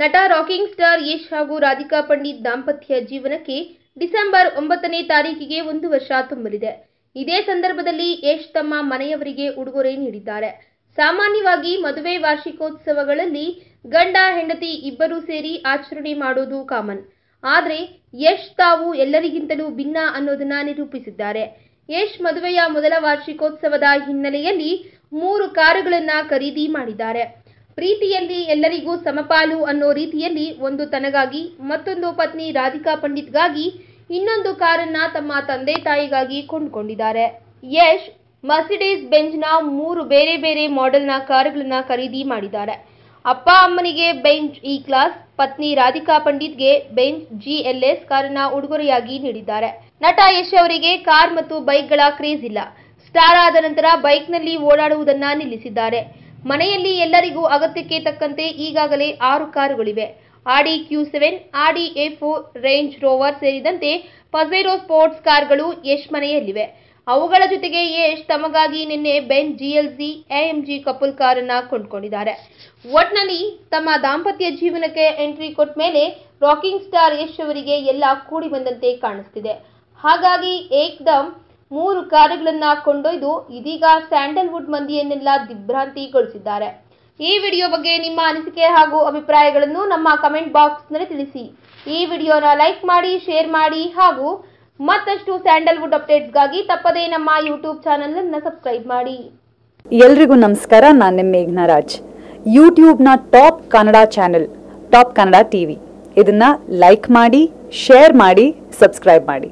ನಟ rocking star Yash ಹಾಗೂ ರಾಧಿಕಾ ಪಂಡಿತ್ ದಾಂಪತ್ಯ ಜೀವನಕ್ಕೆ ಡಿಸೆಂಬರ್ ಒಂಬತ್ತನೇ ತಾರೀಕಿಗೆ ಒಂದು ವರ್ಷ ತುಂಬಲಿದೆ ಇದೇ ಸಂದರ್ಭದಲ್ಲಿ ಯಶ್ ತಮ್ಮ ಮನೆಯವರಿಗೆ ಉಡುಗೊರೆ ನೀಡಿದ್ದಾರೆ ಸಾಮಾನ್ಯವಾಗಿ ಮದುವೆ ವಾರ್ಷಿಕೋತ್ಸವಗಳಲ್ಲಿ ಗಂಡ ಹೆಂಡತಿ ಇಬ್ಬರೂ ಸೇರಿ ಆಚರಣೆ ಮಾಡೋದು ಕಾಮನ್ ಆದರೆ ಯಶ್ ತಾವು ಎಲ್ಲರಿಗಿಂತಲೂ ಭಿನ್ನ ಅನ್ನೋದನ್ನ ನಿರೂಪಿಸಿದ್ದಾರೆ ಯಶ್ ಮದುವೆಯ ಮೊದಲ ವಾರ್ಷಿಕೋತ್ಸವದ ಹಿನ್ನೆಲೆಯಲ್ಲಿ ಮೂರು ಕಾರುಗಳನ್ನು ಖರೀದಿ ಮಾಡಿದ್ದಾರೆ ಪ್ರೀತಿಯಲ್ಲಿ ಎಲ್ಲರಿಗೂ ಸಮಪಾಲು ಅನ್ನೋ ರೀತಿಯಲ್ಲಿ ಒಂದು ತನಗಾಗಿ ಮತ್ತೊಂದು ಪತ್ನಿ ರಾಧಿಕಾ ಪಂಡಿತ್ಗಾಗಿ ಇನ್ನೊಂದು ಕಾರನ್ನ ತಮ್ಮ ತಂದೆ ತಾಯಿಗಾಗಿ ಕೊಂಡುಕೊಂಡಿದ್ದಾರೆ ಯಶ್ ಮರ್ಸಿಡೀಸ್ ಬೆಂಜ್ನ ಮೂರು ಬೇರೆ ಬೇರೆ ಮಾಡೆಲ್ನ ಕಾರುಗಳನ್ನ ಖರೀದಿ ಮಾಡಿದ್ದಾರೆ ಅಪ್ಪ ಅಮ್ಮನಿಗೆ ಬೆಂಚ್ ಇ ಕ್ಲಾಸ್ ಪತ್ನಿ ರಾಧಿಕಾ ಪಂಡಿತ್ಗೆ ಬೆಂಚ್ ಎಲ್ ಎಸ್ ಕಾರನ್ನ ಉಡುಗೊರೆಯಾಗಿ ನೀಡಿದ್ದಾರೆ ನಟ ಯಶ್ ಅವರಿಗೆ ಕಾರ್ ಮತ್ತು ಬೈಕ್ಗಳ ಕ್ರೇಜ್ ಇಲ್ಲ ಸ್ಟಾರ್ ಆದ ನಂತರ ಬೈಕ್ನಲ್ಲಿ ಓಡಾಡುವುದನ್ನ ನಿಲ್ಲಿಸಿದ್ದಾರೆ ಮನೆಯಲ್ಲಿ ಎಲ್ಲರಿಗೂ ಅಗತ್ಯಕ್ಕೆ ತಕ್ಕಂತೆ ಈಗಾಗಲೇ ಆರು ಕಾರುಗಳಿವೆ Audi Q seven Audi A four Range Rover ಸೇರಿದಂತೆ ಪಸೇರೋ ಸ್ಪೋರ್ಟ್ಸ್ ಕಾರ್ಗಳು ಯಶ್ ಮನೆಯಲ್ಲಿವೆ ಅವುಗಳ ಜೊತೆಗೆ ಯಶ್ ತಮಗಾಗಿ ನಿನ್ನೆ ಬೆನ್ ಜಿಎಲ್ಸಿ ಎಎಂಜಿ ಕಪುಲ್ ಕಾರನ್ನ ಕೊಂಡ್ಕೊಂಡಿದ್ದಾರೆ ಒಟ್ನಲ್ಲಿ ತಮ್ಮ ದಾಂಪತ್ಯ ಜೀವನಕ್ಕೆ ಎಂಟ್ರಿ ಕೊಟ್ಟ ಮೇಲೆ ರಾಕಿಂಗ್ ಸ್ಟಾರ್ ಯಶ್ ಅವರಿಗೆ ಎಲ್ಲ ಕೂಡಿ ಬಂದಂತೆ ಕಾಣಿಸ್ತಿದೆ ಹಾಗಾಗಿ ಏಕ್ದಮ್ ಮೂರು ಕಾರುಗಳನ್ನ ಕೊಂಡೊಯ್ದು ಇದೀಗ ಸ್ಯಾಂಡಲ್ವುಡ್ ಮಂದಿಯನ್ನೆಲ್ಲ ದಿಗ್ಭ್ರಾಂತಿಗೊಳಿಸಿದ್ದಾರೆ ಈ ವಿಡಿಯೋ ಬಗ್ಗೆ ನಿಮ್ಮ ಅನಿಸಿಕೆ ಹಾಗೂ ಅಭಿಪ್ರಾಯಗಳನ್ನು ನಮ್ಮ ಕಮೆಂಟ್ ಬಾಕ್ಸ್ನಲ್ಲಿ ತಿಳಿಸಿ ಈ ವಿಡಿಯೋನ ಲೈಕ್ ಮಾಡಿ ಶೇರ್ ಮಾಡಿ ಹಾಗೂ ಮತ್ತಷ್ಟು ಸ್ಯಾಂಡಲ್ವುಡ್ ಅಪ್ಡೇಟ್ಸ್ಗಾಗಿ ತಪ್ಪದೇ ನಮ್ಮ ಯೂಟ್ಯೂಬ್ ಚಾನೆಲ್ ಅನ್ನ ಸಬ್ಸ್ಕ್ರೈಬ್ ಮಾಡಿ ಎಲ್ರಿಗೂ ನಮಸ್ಕಾರ ನಾನು ನಿಮ್ಮ ಮೇಘ್ನರಾಜ್ ಯೂಟ್ಯೂಬ್ನ top Kannada channel top Kannada TV ಇದನ್ನ ಲೈಕ್ ಮಾಡಿ ಶೇರ್ ಮಾಡಿ ಸಬ್ಸ್ಕ್ರೈಬ್ ಮಾಡಿ